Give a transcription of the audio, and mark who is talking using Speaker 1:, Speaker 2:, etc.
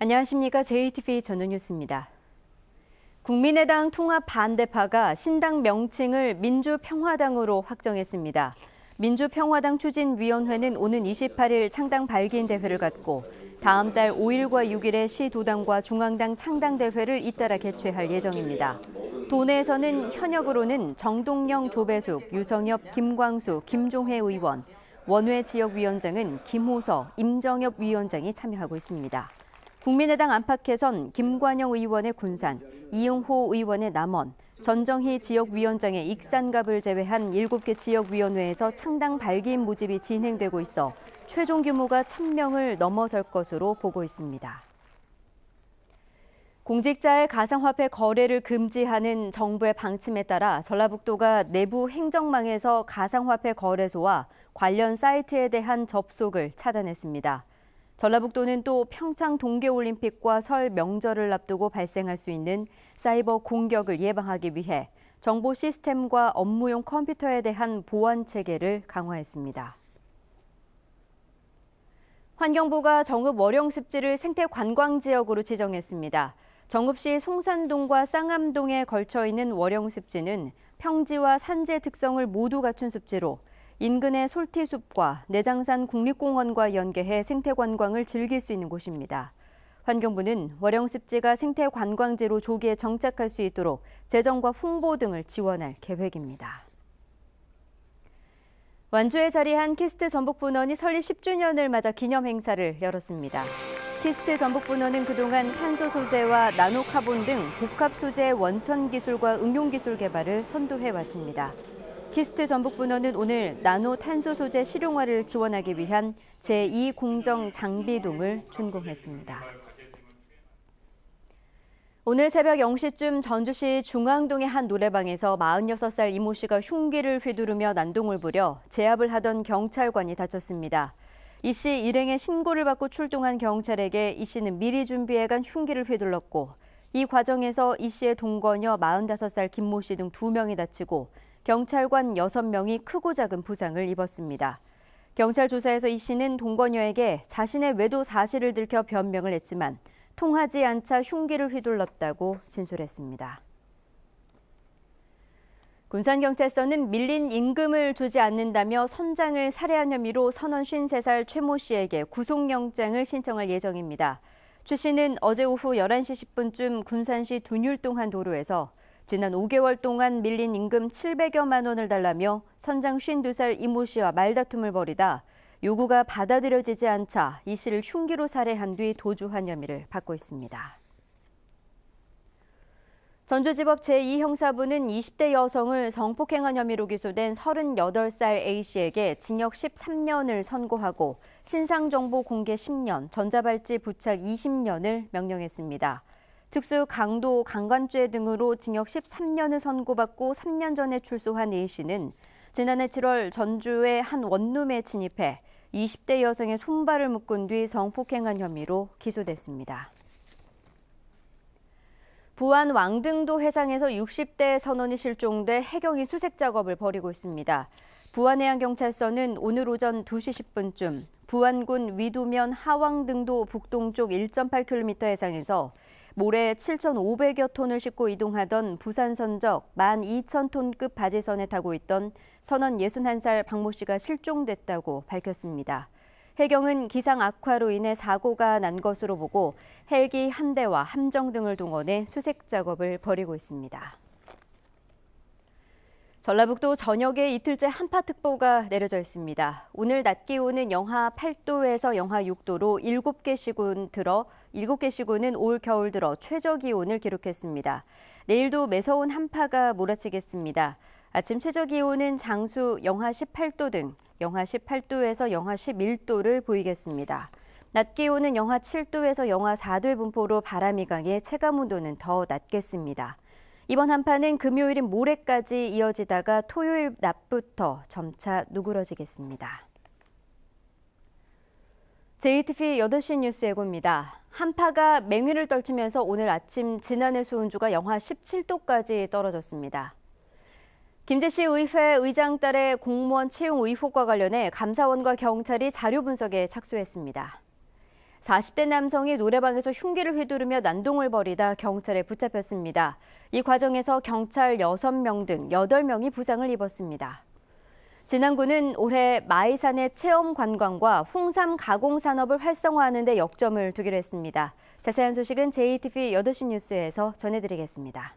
Speaker 1: 안녕하십니까. JTV 전원뉴스입니다. 국민의당 통합 반대파가 신당 명칭을 민주평화당으로 확정했습니다. 민주평화당 추진위원회는 오는 28일 창당 발기인 대회를 갖고 다음 달 5일과 6일에 시도당과 중앙당 창당 대회를 잇따라 개최할 예정입니다. 도내에서는 현역으로는 정동영 조배숙, 유성엽, 김광수, 김종회 의원, 원외 지역위원장은 김호서, 임정엽 위원장이 참여하고 있습니다. 국민의당 안팎에선 김관영 의원의 군산, 이응호 의원의 남원, 전정희 지역위원장의 익산갑을 제외한 7개 지역위원회에서 창당 발기인 모집이 진행되고 있어 최종 규모가 1000명을 넘어설 것으로 보고 있습니다. 공직자의 가상화폐 거래를 금지하는 정부의 방침에 따라 전라북도가 내부 행정망에서 가상화폐 거래소와 관련 사이트에 대한 접속을 차단했습니다. 전라북도는 또 평창 동계올림픽과 설 명절을 앞두고 발생할 수 있는 사이버 공격을 예방하기 위해 정보 시스템과 업무용 컴퓨터에 대한 보안 체계를 강화했습니다. 환경부가 정읍 월영습지를 생태관광지역으로 지정했습니다. 정읍시 송산동과 쌍암동에 걸쳐 있는 월영습지는 평지와 산지의 특성을 모두 갖춘 습지로 인근의 솔티숲과 내장산 국립공원과 연계해 생태관광을 즐길 수 있는 곳입니다. 환경부는 월영습지가 생태관광지로 조기에 정착할 수 있도록 재정과 홍보 등을 지원할 계획입니다. 완주에 자리한 키스트 전북분원이 설립 10주년을 맞아 기념 행사를 열었습니다. 키스트 전북분원은 그동안 탄소 소재와 나노카본 등 복합 소재 원천 기술과 응용 기술 개발을 선도해 왔습니다. 키스트 전북분원은 오늘 나노 탄소 소재 실용화를 지원하기 위한 제2공정 장비동을 준공했습니다. 오늘 새벽 0시쯤 전주시 중앙동의 한 노래방에서 46살 이모 씨가 흉기를 휘두르며 난동을 부려 제압을 하던 경찰관이 다쳤습니다. 이 씨 일행의 신고를 받고 출동한 경찰에게 이 씨는 미리 준비해간 흉기를 휘둘렀고 이 과정에서 이 씨의 동거녀 45살 김모 씨등 2명이 다치고 경찰관 6명이 크고 작은 부상을 입었습니다. 경찰 조사에서 이 씨는 동거녀에게 자신의 외도 사실을 들켜 변명을 했지만 통하지 않자 흉기를 휘둘렀다고 진술했습니다. 군산경찰서는 밀린 임금을 주지 않는다며 선장을 살해한 혐의로 선원 53살 최모 씨에게 구속영장을 신청할 예정입니다. 최 씨는 어제 오후 11시 10분쯤 군산시 둔율동 한 도로에서 지난 5개월 동안 밀린 임금 700여만 원을 달라며 선장 52살 이모 씨와 말다툼을 벌이다 요구가 받아들여지지 않자 이 씨를 흉기로 살해한 뒤 도주한 혐의를 받고 있습니다. 전주지법 제2형사부는 20대 여성을 성폭행한 혐의로 기소된 38살 A씨에게 징역 13년을 선고하고 신상정보 공개 10년, 전자발찌 부착 20년을 명령했습니다. 특수 강도, 강간죄 등으로 징역 13년을 선고받고 3년 전에 출소한 A 씨는 지난해 7월 전주의 한 원룸에 침입해 20대 여성의 손발을 묶은 뒤 성폭행한 혐의로 기소됐습니다. 부안 왕등도 해상에서 60대 선원이 실종돼 해경이 수색 작업을 벌이고 있습니다. 부안해양경찰서는 오늘 오전 2시 10분쯤 부안군 위두면 하왕등도 북동쪽 1.8km 해상에서 모레 7,500여 톤을 싣고 이동하던 부산 선적 12,000톤급 바지선에 타고 있던 선원 61살 박모 씨가 실종됐다고 밝혔습니다. 해경은 기상 악화로 인해 사고가 난 것으로 보고 헬기 한 대와 함정 등을 동원해 수색 작업을 벌이고 있습니다. 전라북도 전역에 이틀째 한파특보가 내려져 있습니다. 오늘 낮 기온은 영하 8도에서 영하 6도로 7개 시군 들어 7개 시군은 올 겨울 들어 최저 기온을 기록했습니다. 내일도 매서운 한파가 몰아치겠습니다. 아침 최저 기온은 장수 영하 18도 등 영하 18도에서 영하 11도를 보이겠습니다. 낮 기온은 영하 7도에서 영하 4도의 분포로 바람이 강해 체감 온도는 더 낮겠습니다. 이번 한파는 금요일인 모레까지 이어지다가 토요일 낮부터 점차 누그러지겠습니다. JTF 8시 뉴스 예고입니다. 한파가 맹위를 떨치면서 오늘 아침 지난해 수온조가 영하 17도까지 떨어졌습니다. 김제시 의회 의장 딸의 공무원 채용 의혹과 관련해 감사원과 경찰이 자료 분석에 착수했습니다. 40대 남성이 노래방에서 흉기를 휘두르며 난동을 벌이다 경찰에 붙잡혔습니다. 이 과정에서 경찰 6명 등 8명이 부상을 입었습니다. 진안군은 올해 마이산의 체험 관광과 홍삼 가공 산업을 활성화하는 데 역점을 두기로 했습니다. 자세한 소식은 JTV 8시 뉴스에서 전해드리겠습니다.